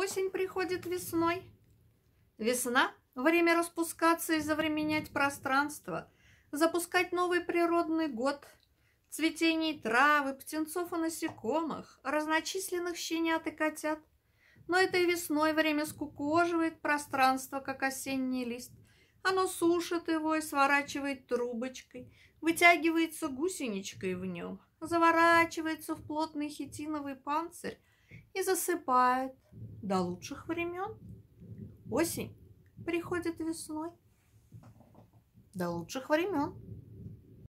Осень приходит весной. Весна – время распускаться и завременять пространство, запускать новый природный год, цветений травы, птенцов и насекомых, разночисленных щенят и котят. Но этой весной время скукоживает пространство, как осенний лист. Оно сушит его и сворачивает трубочкой, вытягивается гусеничкой в нем, заворачивается в плотный хитиновый панцирь, и засыпает до лучших времен. Осень приходит весной до лучших времен.